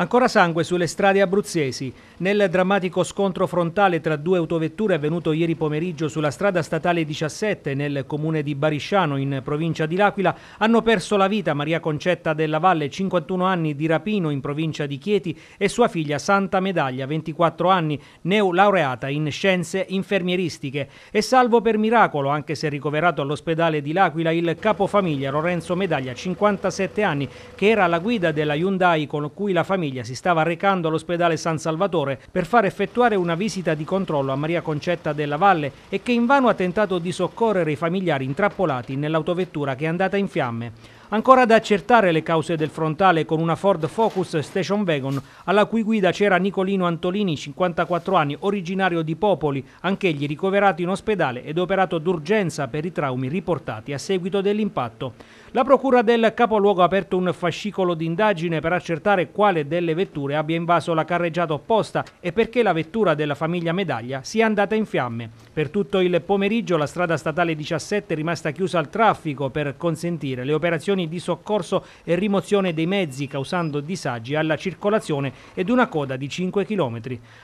Ancora sangue sulle strade abruzzesi. Nel drammatico scontro frontale tra due autovetture avvenuto ieri pomeriggio sulla strada statale 17 nel comune di Barisciano in provincia di L'Aquila hanno perso la vita Maria Concetta della Valle, 51 anni, di Rapino in provincia di Chieti e sua figlia Santa Medaglia, 24 anni, neolaureata in scienze infermieristiche. E salvo per miracolo, anche se ricoverato all'ospedale di L'Aquila, il capofamiglia Lorenzo Medaglia, 57 anni, che era alla guida della Hyundai con cui la famiglia famiglia si stava recando all'ospedale San Salvatore per far effettuare una visita di controllo a Maria Concetta della Valle e che invano ha tentato di soccorrere i familiari intrappolati nell'autovettura che è andata in fiamme. Ancora da accertare le cause del frontale con una Ford Focus Station Wagon, alla cui guida c'era Nicolino Antolini, 54 anni, originario di Popoli, anch'egli ricoverato in ospedale ed operato d'urgenza per i traumi riportati a seguito dell'impatto. La procura del capoluogo ha aperto un fascicolo d'indagine per accertare quale delle vetture abbia invaso la carreggiata opposta e perché la vettura della famiglia Medaglia sia andata in fiamme. Per tutto il pomeriggio la strada statale 17 è rimasta chiusa al traffico per consentire le operazioni operazioni di soccorso e rimozione dei mezzi causando disagi alla circolazione ed una coda di 5 km.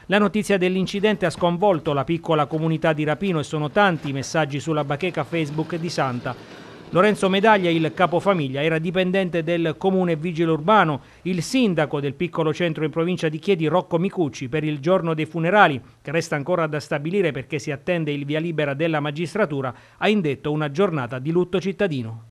La notizia dell'incidente ha sconvolto la piccola comunità di Rapino e sono tanti i messaggi sulla bacheca Facebook di Santa. Lorenzo Medaglia, il capofamiglia, era dipendente del comune vigile urbano. Il sindaco del piccolo centro in provincia di Chiedi, Rocco Micucci, per il giorno dei funerali, che resta ancora da stabilire perché si attende il via libera della magistratura, ha indetto una giornata di lutto cittadino.